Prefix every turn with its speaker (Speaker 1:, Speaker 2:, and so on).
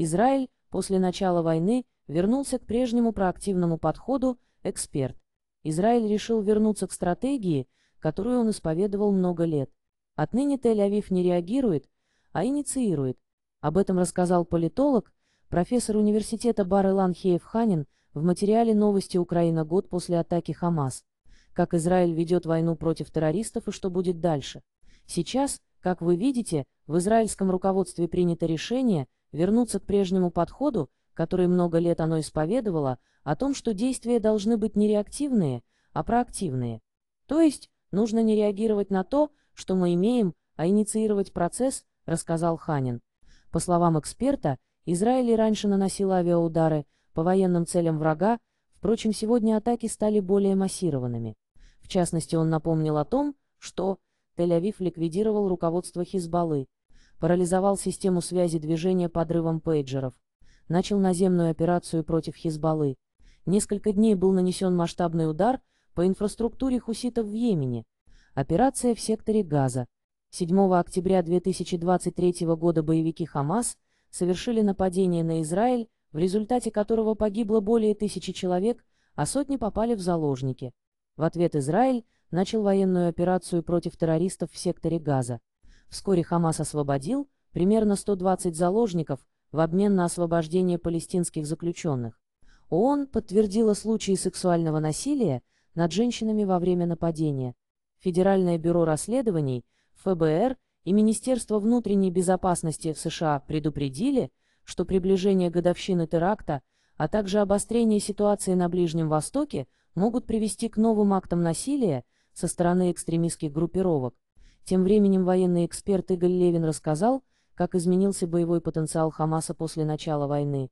Speaker 1: Израиль после начала войны вернулся к прежнему проактивному подходу «эксперт». Израиль решил вернуться к стратегии, которую он исповедовал много лет. Отныне Тель-Авив не реагирует, а инициирует. Об этом рассказал политолог, профессор университета Бар-Илан Ханин в материале «Новости Украина. Год после атаки Хамас». Как Израиль ведет войну против террористов и что будет дальше. Сейчас как вы видите, в израильском руководстве принято решение вернуться к прежнему подходу, который много лет оно исповедовало, о том, что действия должны быть не реактивные, а проактивные. То есть, нужно не реагировать на то, что мы имеем, а инициировать процесс, рассказал Ханин. По словам эксперта, Израиль раньше наносил авиаудары по военным целям врага, впрочем, сегодня атаки стали более массированными. В частности, он напомнил о том, что Тель-Авив ликвидировал руководство Хизбаллы, парализовал систему связи движения подрывом пейджеров, начал наземную операцию против Хизбаллы. Несколько дней был нанесен масштабный удар по инфраструктуре хуситов в Йемене. Операция в секторе Газа. 7 октября 2023 года боевики Хамас совершили нападение на Израиль, в результате которого погибло более тысячи человек, а сотни попали в заложники. В ответ Израиль начал военную операцию против террористов в секторе Газа. Вскоре Хамас освободил примерно 120 заложников в обмен на освобождение палестинских заключенных. ООН подтвердила случаи сексуального насилия над женщинами во время нападения. Федеральное бюро расследований, ФБР и Министерство внутренней безопасности в США предупредили, что приближение годовщины теракта, а также обострение ситуации на Ближнем Востоке могут привести к новым актам насилия со стороны экстремистских группировок. Тем временем военный эксперт Игорь Левин рассказал, как изменился боевой потенциал Хамаса после начала войны.